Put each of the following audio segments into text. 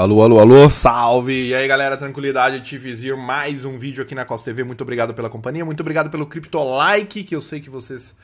Alô, alô, alô, salve! E aí galera, tranquilidade, Tivizir, mais um vídeo aqui na Costa TV. Muito obrigado pela companhia, muito obrigado pelo criptolike que eu sei que vocês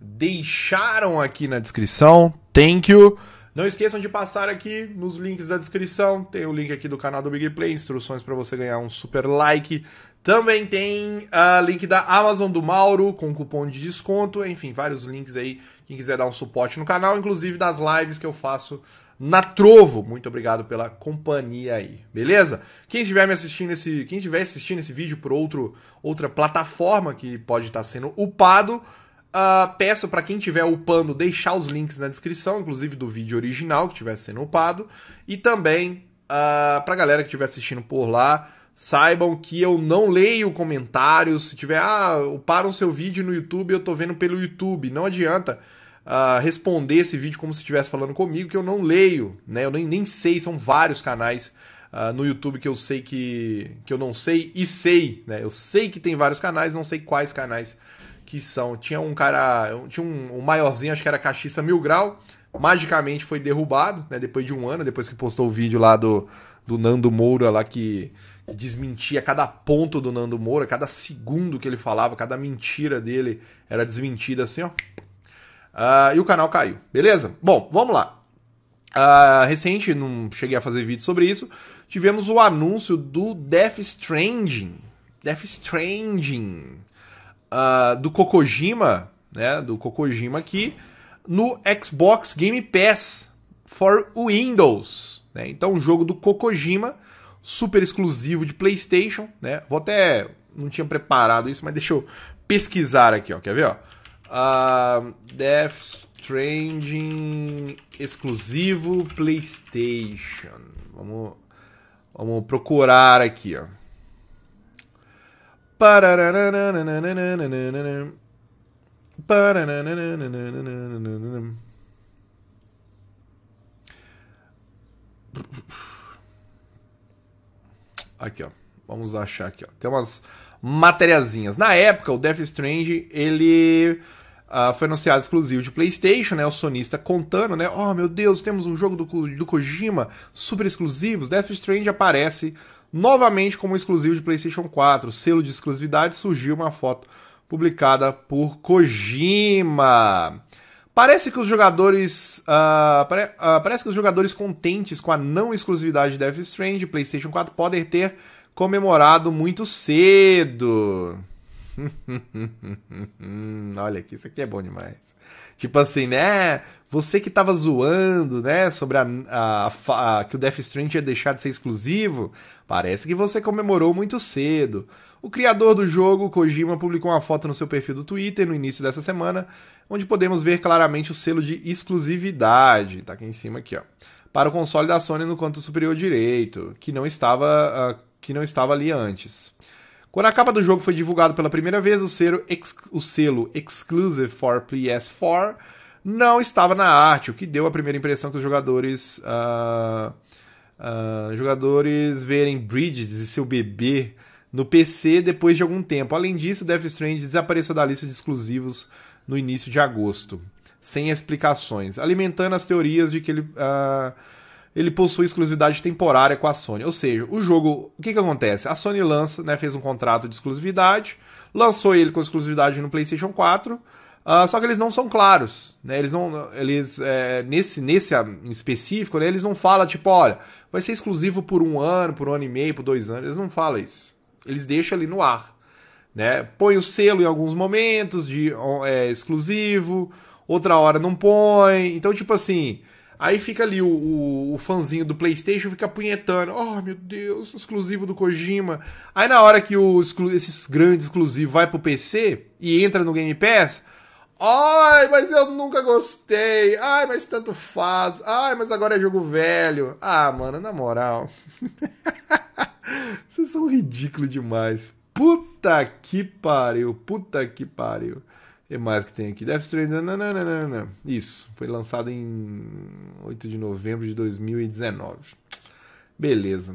deixaram aqui na descrição. Thank you! Não esqueçam de passar aqui nos links da descrição. Tem o link aqui do canal do Big Play, instruções para você ganhar um super like. Também tem o uh, ah, link da Amazon do Mauro com cupom de desconto. Enfim, vários links aí. Quem quiser dar um suporte no canal, inclusive das lives que eu faço na Trovo. Muito obrigado pela companhia aí, beleza? Quem estiver me assistindo esse, quem estiver assistindo esse vídeo por outro, outra plataforma que pode estar sendo upado, uh, peço para quem estiver upando deixar os links na descrição, inclusive do vídeo original que estiver sendo upado, e também uh, ah, para a galera que estiver assistindo por lá. Saibam que eu não leio comentários. Se tiver, ah, uparam seu vídeo no YouTube, eu tô vendo pelo YouTube. Não adianta uh, responder esse vídeo como se estivesse falando comigo, que eu não leio, né? Eu nem, nem sei, são vários canais uh, no YouTube que eu sei que, que eu não sei e sei, né? Eu sei que tem vários canais, não sei quais canais que são. Tinha um cara, tinha um, um maiorzinho, acho que era Caixista Mil Grau, magicamente foi derrubado, né? Depois de um ano, depois que postou o vídeo lá do, do Nando Moura lá que desmentia cada ponto do Nando Moura, cada segundo que ele falava, cada mentira dele era desmentida assim, ó, Uh, e o canal caiu, beleza? Bom, vamos lá. Uh, recente, não cheguei a fazer vídeo sobre isso, tivemos o anúncio do Death Stranding. Death Stranding. Uh, do Kokojima, né? Do Kokojima aqui no Xbox Game Pass for Windows. Né? Então, o jogo do Kokojima, super exclusivo de PlayStation, né? Vou até. Não tinha preparado isso, mas deixa eu pesquisar aqui, ó. Quer ver, ó? Uh, Death Stranding exclusivo PlayStation. Vamos, vamos procurar aqui, ó. Aqui, ó. Vamos achar aqui, ó. Tem umas materiazinhas. Na época, o Death Strange, ele Uh, foi anunciado exclusivo de PlayStation, né? O sonista contando, né? Oh, meu Deus, temos um jogo do, do Kojima super exclusivos. Death Strange aparece novamente como exclusivo de PlayStation 4. selo de exclusividade surgiu uma foto publicada por Kojima. Parece que os jogadores. Uh, pare, uh, parece que os jogadores contentes com a não exclusividade de Death Strange PlayStation 4 podem ter comemorado muito cedo. Olha aqui, isso aqui é bom demais. Tipo assim, né? Você que tava zoando, né? Sobre a, a, a, a que o Death Stranding ia deixar de ser exclusivo, parece que você comemorou muito cedo. O criador do jogo, Kojima, publicou uma foto no seu perfil do Twitter no início dessa semana, onde podemos ver claramente o selo de exclusividade. Tá aqui em cima aqui, ó. Para o console da Sony no canto superior direito, que não estava, uh, que não estava ali antes. Quando a capa do jogo foi divulgada pela primeira vez, o selo, ex o selo Exclusive for PS4 não estava na arte, o que deu a primeira impressão que os jogadores. Uh, uh, jogadores verem Bridges e seu bebê no PC depois de algum tempo. Além disso, Death Strange desapareceu da lista de exclusivos no início de agosto, sem explicações, alimentando as teorias de que ele. Uh, ele possui exclusividade temporária com a Sony. Ou seja, o jogo, o que que acontece? A Sony lança, né, fez um contrato de exclusividade, lançou ele com exclusividade no PlayStation 4. Uh, ah, só que eles não são claros, né? Eles não, eles é, nesse nesse ah, específico, né, eles não falam tipo, olha, vai ser exclusivo por um ano, por um ano e meio, por dois anos. Eles não falam isso. Eles deixam ali no ar, né? Põe o selo em alguns momentos de é, exclusivo, outra hora não põe. Então tipo assim, Aí fica ali o, o, o fãzinho do PlayStation fica punhetando. Oh, meu Deus, exclusivo do Kojima. Aí na hora que o esses grandes exclusivos vai pro PC e entra no Game Pass, ai, mas eu nunca gostei. Ai, mas tanto faz. Ai, mas agora é jogo velho. Ah, mano, na moral. Vocês são ridículos demais. Puta que pariu, puta que pariu que mais que tem aqui? Death Stranding, Isso, foi lançado em 8 de novembro de 2019. Beleza.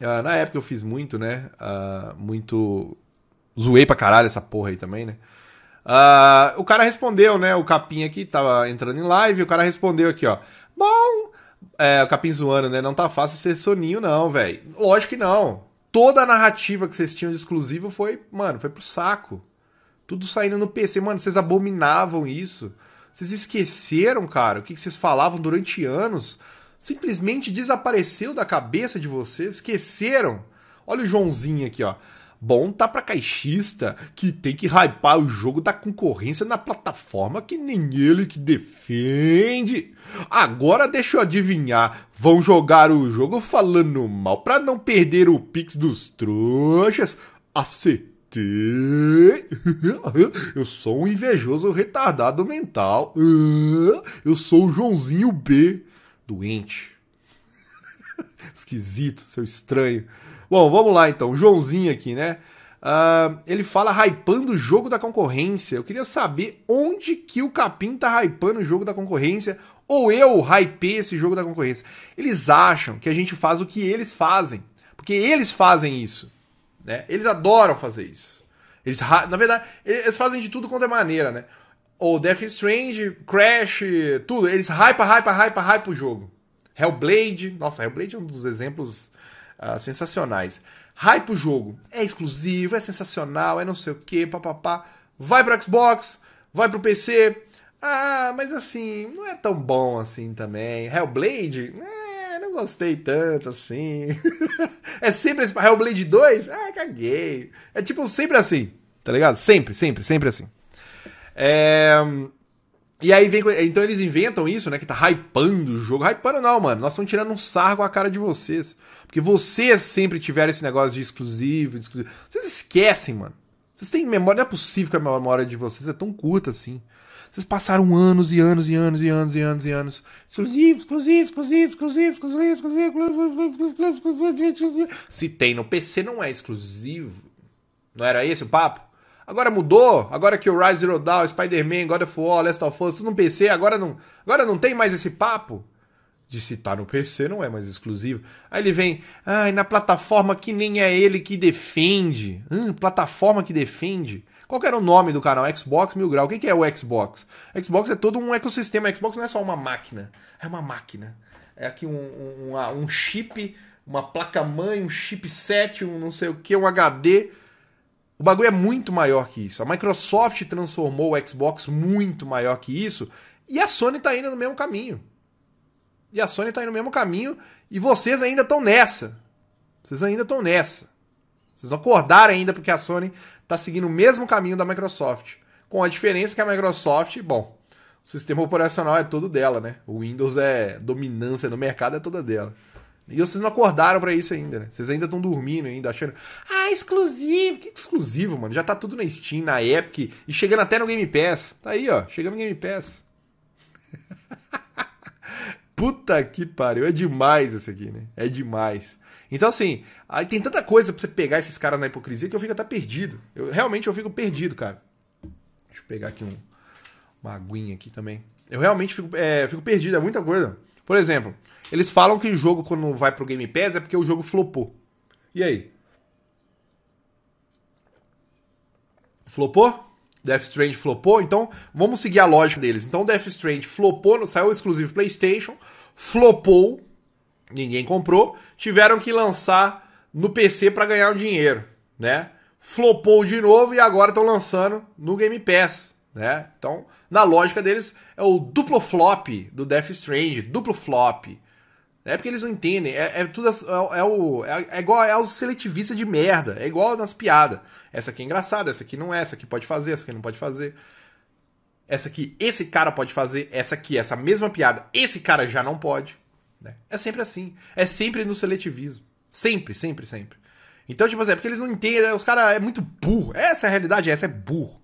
Ah, na época eu fiz muito, né? Ah, muito. Zoei pra caralho essa porra aí também, né? Ah, o cara respondeu, né? O Capim aqui tava entrando em live. O cara respondeu aqui, ó. Bom, é, o Capim zoando, né? Não tá fácil ser soninho, não, velho. Lógico que não. Toda a narrativa que vocês tinham de exclusivo foi, mano, foi pro saco. Tudo saindo no PC. Mano, vocês abominavam isso. Vocês esqueceram, cara, o que vocês falavam durante anos. Simplesmente desapareceu da cabeça de vocês. Esqueceram. Olha o Joãozinho aqui, ó. Bom tá pra caixista que tem que hypar o jogo da concorrência na plataforma que nem ele que defende. Agora deixa eu adivinhar, vão jogar o jogo falando mal pra não perder o pix dos trouxas. Acertou. Eu sou um invejoso retardado mental. Eu sou o Joãozinho B. Doente. Esquisito, seu estranho. Bom, vamos lá então. Joãozinho aqui, né? Uh, ele fala hypando o jogo da concorrência. Eu queria saber onde que o Capim tá hypando o jogo da concorrência. Ou eu hypei esse jogo da concorrência. Eles acham que a gente faz o que eles fazem. Porque eles fazem isso. Né? Eles adoram fazer isso. Eles, na verdade, eles fazem de tudo quanto é maneira, né? Ou Death Strange, Crash, tudo. Eles hypa, hypa, hypa, hypa o jogo. Hellblade. Nossa, Hellblade é um dos exemplos uh, sensacionais. Hype o jogo. É exclusivo, é sensacional, é não sei o que, papapá. Vai pro Xbox, vai pro PC. Ah, mas assim, não é tão bom assim também. Hellblade, é não gostei tanto assim. é sempre esse Hellblade 2? Ah, caguei. É tipo sempre assim, tá ligado? Sempre, sempre, sempre assim. É... E aí vem. Então eles inventam isso, né? Que tá hypando o jogo. Hypando não, mano. Nós estamos tirando um sarro a cara de vocês. Porque vocês sempre tiveram esse negócio de exclusivo, de exclusivo. Vocês esquecem, mano. Vocês têm memória. Não é possível que a memória de vocês é tão curta assim. Vocês passaram anos e anos e anos e anos e anos e anos. Exclusivo, exclusivo, exclusivo, exclusivo, exclusivo, exclusivo, exclusivo exclusivo Se tem no PC não é exclusivo. Não era esse o papo? Agora mudou. Agora que o Rise Zero Dawn, Spider-Man, God of War, Last of Us, tudo no PC, agora não, agora não tem mais esse papo de citar no PC, não é mais exclusivo. Aí ele vem, ai, ah, na plataforma que nem é ele que defende. Hum, plataforma que defende. Qual era o nome do canal? Xbox Mil Grau. O que é o Xbox? Xbox é todo um ecossistema. Xbox não é só uma máquina. É uma máquina. É aqui um, um, um, ah, um chip, uma placa-mãe, um chipset, um não sei o que, um HD. O bagulho é muito maior que isso. A Microsoft transformou o Xbox muito maior que isso. E a Sony está indo no mesmo caminho e a Sony tá indo no mesmo caminho e vocês ainda estão nessa. Vocês ainda estão nessa. Vocês não acordaram ainda porque a Sony tá seguindo o mesmo caminho da Microsoft. Com a diferença que a Microsoft, bom, o sistema operacional é todo dela, né? O Windows é dominância no mercado, é toda dela. E vocês não acordaram para isso ainda, né? Vocês ainda estão dormindo ainda, achando. Ah, exclusivo! Que exclusivo, mano? Já tá tudo na Steam, na Epic e chegando até no Game Pass. Tá aí, ó, chegando no Game Pass. Puta que pariu, é demais esse aqui, né? É demais. Então, assim, aí tem tanta coisa pra você pegar esses caras na hipocrisia que eu fico até perdido. Eu, realmente eu fico perdido, cara. Deixa eu pegar aqui um, uma aguinha aqui também. Eu realmente fico, é, fico perdido, é muita coisa. Por exemplo, eles falam que o jogo, quando vai pro Game Pass, é porque o jogo flopou. E aí? Flopou? Death Strange flopou? Então, vamos seguir a lógica deles. Então, Death Strange flopou, saiu exclusivo PlayStation flopou, ninguém comprou, tiveram que lançar no PC para ganhar o dinheiro, né? Flopou de novo e agora estão lançando no Game Pass, né? Então, na lógica deles, é o duplo flop do Death Strange, duplo flop. É porque eles não entendem. É, é tudo. É, é o, é, é, igual é o seletivista de merda. É igual nas piadas. Essa aqui é engraçada, essa aqui não é, essa aqui pode fazer, essa aqui não pode fazer essa aqui esse cara pode fazer, essa aqui essa mesma piada, esse cara já não pode. Né? É sempre assim. É sempre no seletivismo. Sempre, sempre, sempre. Então, tipo assim, é porque eles não entendem, né? os caras é muito burro. Essa é a realidade, essa é burro.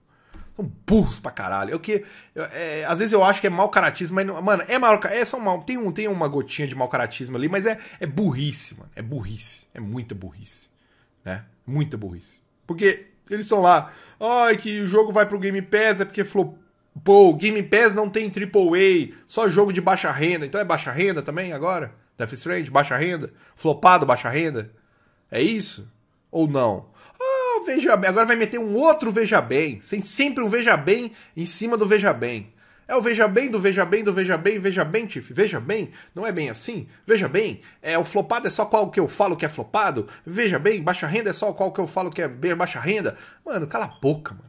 São burros pra caralho. o que, eu, é, às vezes eu acho que é mau caratismo, mas, não, mano, é mal, é, mal, tem, um, tem uma gotinha de mau caratismo ali, mas é, é burrice, mano. É burrice. É muita burrice. Né? Muita burrice. Porque eles estão lá, ai, que o jogo vai pro Game Pass é porque flopou Pô, o Game Pass não tem AAA, só jogo de baixa renda. Então é baixa renda também agora? Death Strand, baixa renda? Flopado, baixa renda? É isso? Ou não? Ah, veja bem. Agora vai meter um outro Veja Bem. Tem sempre um Veja Bem em cima do Veja Bem. É o veja bem do veja bem do veja bem, veja bem, Tiff, veja bem, não é bem assim? Veja bem, é o flopado é só qual que eu falo que é flopado? Veja bem, baixa renda é só qual que eu falo que é baixa renda? Mano, cala a boca, mano.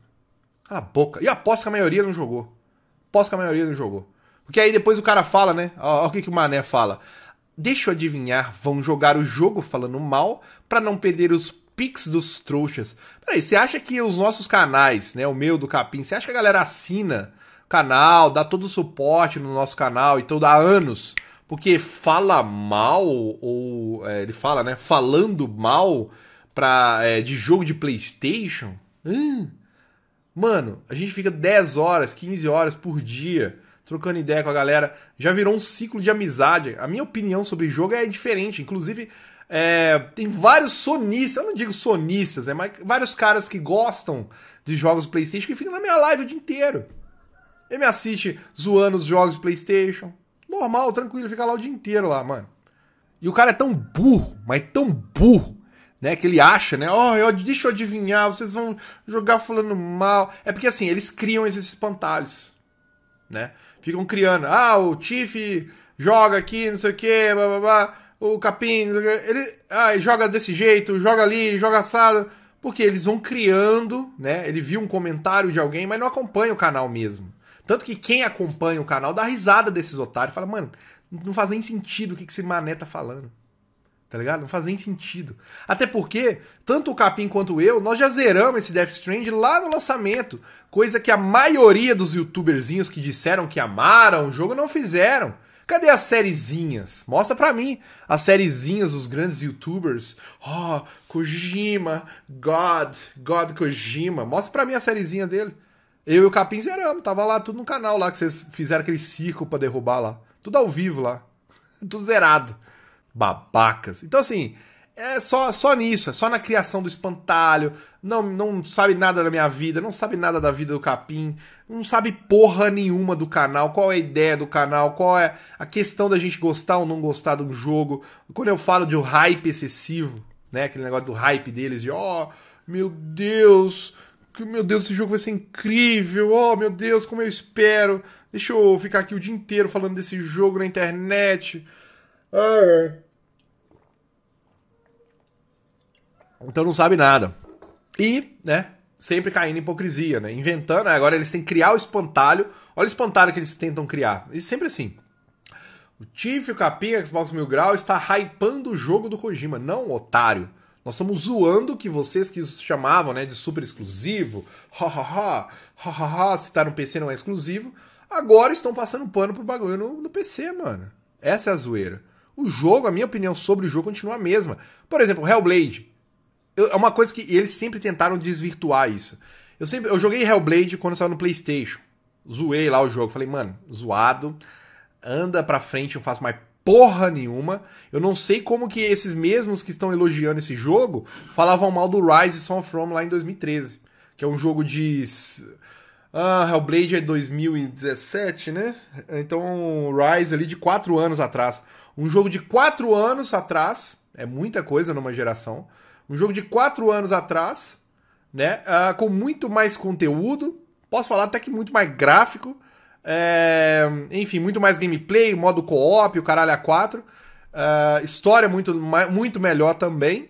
Cala a boca. E aposto que a maioria não jogou. Aposto que a maioria não jogou. Porque aí depois o cara fala, né? Olha o que, que o Mané fala. Deixa eu adivinhar, vão jogar o jogo falando mal para não perder os pics dos trouxas. Peraí, você acha que os nossos canais, né? O meu, do Capim, você acha que a galera assina o canal, dá todo o suporte no nosso canal e todo há anos? Porque fala mal, ou é, ele fala, né? Falando mal pra, é, de jogo de PlayStation? Hum. Mano, a gente fica 10 horas, 15 horas por dia trocando ideia com a galera. Já virou um ciclo de amizade. A minha opinião sobre jogo é diferente. Inclusive, é, tem vários sonistas, eu não digo sonistas, né, mas vários caras que gostam de jogos do PlayStation que ficam na minha live o dia inteiro. Ele me assiste zoando os jogos do PlayStation. Normal, tranquilo, fica lá o dia inteiro lá, mano. E o cara é tão burro, mas tão burro, né? Que ele acha, né? Ó, oh, deixa eu adivinhar, vocês vão jogar falando mal. É porque assim, eles criam esses espantalhos, né? Ficam criando, ah, o Tiff joga aqui, não sei o quê, blá blá blá, o Capim, o ele ah, joga desse jeito, joga ali, joga assado. Porque eles vão criando, né? Ele viu um comentário de alguém, mas não acompanha o canal mesmo. Tanto que quem acompanha o canal dá risada desses otários, fala, mano, não faz nem sentido o que, que esse mané tá falando. Tá ligado? Não faz nem sentido. Até porque, tanto o Capim quanto eu, nós já zeramos esse Death Strand lá no lançamento. Coisa que a maioria dos youtuberzinhos que disseram que amaram o jogo não fizeram. Cadê as sériezinhas? Mostra pra mim as sériezinhas dos grandes youtubers. Oh, Kojima, God, God Kojima. Mostra pra mim a sériezinha dele. Eu e o Capim zeramos, tava lá tudo no canal lá que vocês fizeram aquele circo pra derrubar lá. Tudo ao vivo lá. tudo zerado babacas. Então, assim, é só, só nisso, é só na criação do espantalho, não, não sabe nada da minha vida, não sabe nada da vida do Capim, não sabe porra nenhuma do canal, qual é a ideia do canal, qual é a questão da gente gostar ou não gostar de um jogo. Quando eu falo de um hype excessivo, né, aquele negócio do hype deles, de ó, oh, meu Deus, meu Deus, esse jogo vai ser incrível, oh meu Deus, como eu espero, deixa eu ficar aqui o dia inteiro falando desse jogo na internet. Ah, Então não sabe nada. E, né, sempre caindo em hipocrisia, né? Inventando, né? agora eles têm que criar o espantalho. Olha o espantalho que eles tentam criar. E sempre assim. O Tiff, o Capinha, Xbox Mil Grau está hypando o jogo do Kojima. Não, otário. Nós estamos zoando que vocês que chamavam né, de super exclusivo, ha se citar tá no PC não é exclusivo, agora estão passando pano pro bagulho no, no PC, mano. Essa é a zoeira. O jogo, a minha opinião sobre o jogo continua a mesma. Por exemplo, Hellblade é uma coisa que eles sempre tentaram desvirtuar isso. Eu sempre eu joguei Hellblade quando saiu no PlayStation. Zoei lá o jogo, falei, mano, zoado. Anda pra frente, não faço mais porra nenhuma. Eu não sei como que esses mesmos que estão elogiando esse jogo falavam mal do Rise of From lá em 2013, que é um jogo de ah, Hellblade é 2017, né? Então, Rise ali de 4 anos atrás. Um jogo de 4 anos atrás, é muita coisa numa geração. Um jogo de quatro anos atrás, né? Uh, com muito mais conteúdo. Posso falar até que muito mais gráfico. É, enfim, muito mais gameplay, modo co-op, o caralho a 4. Uh, ah, história muito, muito melhor também.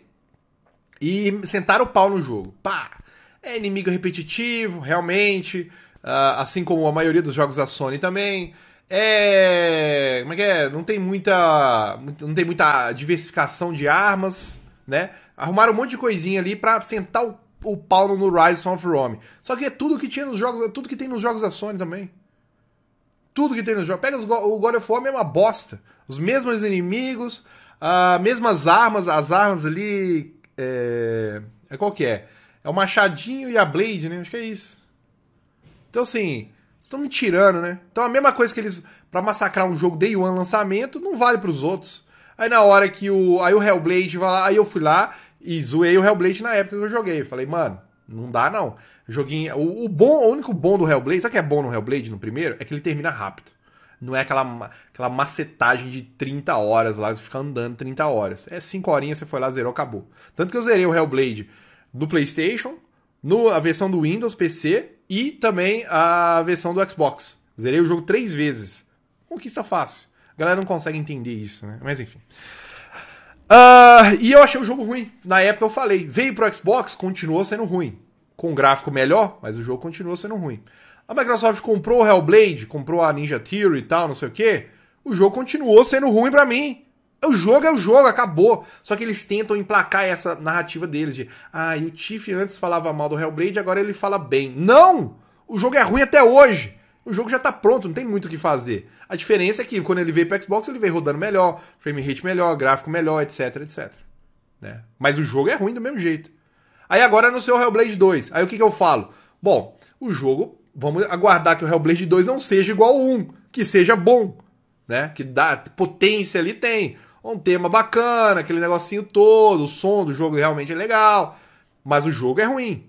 E sentaram o pau no jogo. Pá! É inimigo repetitivo, realmente. Uh, assim como a maioria dos jogos da Sony também. É. Como é que é? Não tem muita. Não tem muita diversificação de armas né? Arrumaram um monte de coisinha ali para sentar o, o pau no Rise of Rome. Só que é tudo que tinha nos jogos, é tudo que tem nos jogos da Sony também. Tudo que tem nos jogos. Pega os, o God of War é uma bosta. Os mesmos inimigos, as mesmas armas, as armas ali. É, é qual que é? É o machadinho e a blade, né? Acho que é isso. Então, assim, estão me tirando, né? Então, a mesma coisa que eles. para massacrar um jogo day one lançamento, não vale para os outros. Aí na hora que o. Aí o Hellblade vai lá, aí eu fui lá e zoei o Hellblade na época que eu joguei. Falei, mano, não dá não. Joguinho. O, o, bom, o único bom do Hellblade, sabe o que é bom no Hellblade no primeiro? É que ele termina rápido. Não é aquela, aquela macetagem de 30 horas lá, você fica andando 30 horas. É 5 horinhas, você foi lá, zerou, acabou. Tanto que eu zerei o Hellblade no PlayStation, no, a versão do Windows PC e também a versão do Xbox. Zerei o jogo três vezes. Conquista fácil. A galera não consegue entender isso, né? Mas enfim. Uh, e eu achei o jogo ruim. Na época eu falei, veio pro Xbox, continuou sendo ruim. Com gráfico melhor, mas o jogo continuou sendo ruim. A Microsoft comprou o Hellblade, comprou a Ninja Theory e tal, não sei o quê. O jogo continuou sendo ruim para mim. O jogo é o jogo, acabou. Só que eles tentam emplacar essa narrativa deles de ah, e o Tiff antes falava mal do Hellblade, agora ele fala bem. Não! O jogo é ruim até hoje o jogo já tá pronto, não tem muito o que fazer. A diferença é que quando ele veio pro Xbox, ele veio rodando melhor, frame rate melhor, gráfico melhor, etc, etc. Né? Mas o jogo é ruim do mesmo jeito. Aí agora no seu Hellblade 2. Aí o que, que eu falo? Bom, o jogo, vamos aguardar que o Hellblade 2 não seja igual ao 1, que seja bom, né? Que dá potência ali tem, um tema bacana, aquele negocinho todo, o som do jogo realmente é legal, mas o jogo é ruim.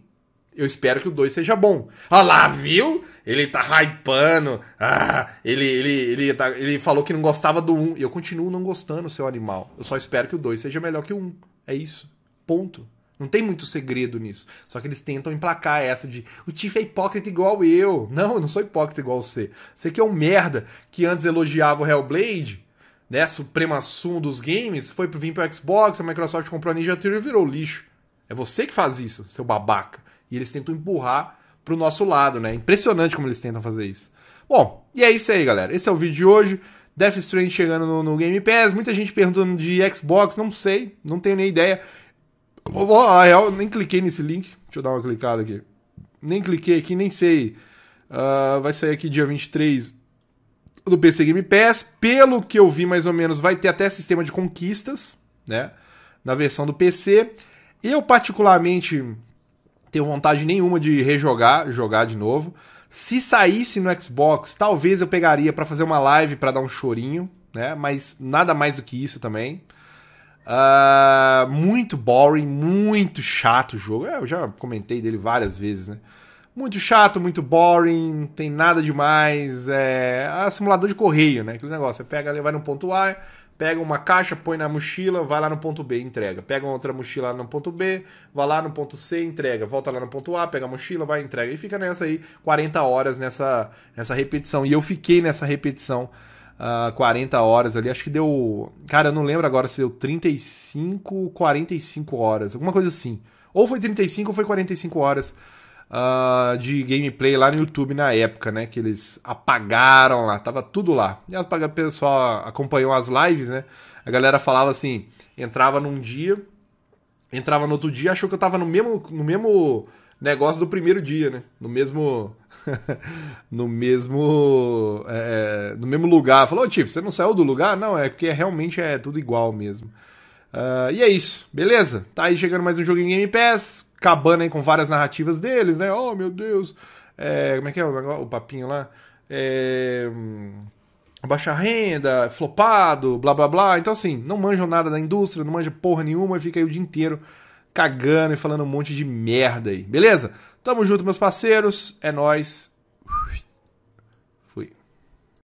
Eu espero que o 2 seja bom. Olha ah lá, viu? Ele tá hypando. Ah, ele, ele, ele, tá, ele falou que não gostava do 1. Um. Eu continuo não gostando, seu animal. Eu só espero que o 2 seja melhor que o 1. Um. É isso. Ponto. Não tem muito segredo nisso. Só que eles tentam emplacar essa de o Tiff é hipócrita igual eu. Não, eu não sou hipócrita igual você. Você que é um merda que antes elogiava o Hellblade, né? Suprema Supremassum dos games, foi pro vir pro Xbox, a Microsoft comprou a Ninja Theory e virou lixo. É você que faz isso, seu babaca. E eles tentam empurrar pro nosso lado, né? Impressionante como eles tentam fazer isso. Bom, e é isso aí, galera. Esse é o vídeo de hoje. Death Stranding chegando no, no Game Pass. Muita gente perguntando de Xbox, não sei, não tenho nem ideia. Vou, real, nem cliquei nesse link. Deixa eu dar uma clicada aqui. Nem cliquei aqui, nem sei. Uh, vai sair aqui dia 23 do PC Game Pass. Pelo que eu vi, mais ou menos, vai ter até sistema de conquistas, né? Na versão do PC. Eu, particularmente, tenho vontade nenhuma de rejogar, jogar de novo. Se saísse no Xbox, talvez eu pegaria para fazer uma live para dar um chorinho, né? Mas nada mais do que isso também. Uh, muito boring, muito chato o jogo. É, eu já comentei dele várias vezes, né? Muito chato, muito boring, não tem nada demais. É, é simulador de correio, né? Aquele negócio, você pega, vai no ponto A, pega uma caixa, põe na mochila, vai lá no ponto B, entrega. Pega outra mochila no ponto B, vai lá no ponto C, entrega. Volta lá no ponto A, pega a mochila, vai, entrega. E fica nessa aí 40 horas nessa, nessa repetição. E eu fiquei nessa repetição uh, ah, 40 horas ali. Acho que deu. Cara, eu não lembro agora se deu 35, 45 horas, alguma coisa assim. Ou foi 35 ou foi 45 horas uh, de gameplay lá no YouTube na época, né? Que eles apagaram lá, tava tudo lá. E o pessoal acompanhou as lives, né? A galera falava assim, entrava num dia, entrava no outro dia, achou que eu tava no mesmo, no mesmo negócio do primeiro dia, né? No mesmo. no mesmo. É, é, no mesmo lugar. Falou, oh, Tiff, você não saiu do lugar? Não, é porque realmente é tudo igual mesmo. Uh, e é isso, beleza? Tá aí chegando mais um jogo em Game Pass acabando aí com várias narrativas deles, né? Oh, meu Deus. É, como é que é o, o papinho lá? É, hum, baixa renda, flopado, blá blá blá. Então, assim, não manjam nada da indústria, não manjam porra nenhuma e fica aí o dia inteiro cagando e falando um monte de merda aí, beleza? Tamo junto, meus parceiros, é nós.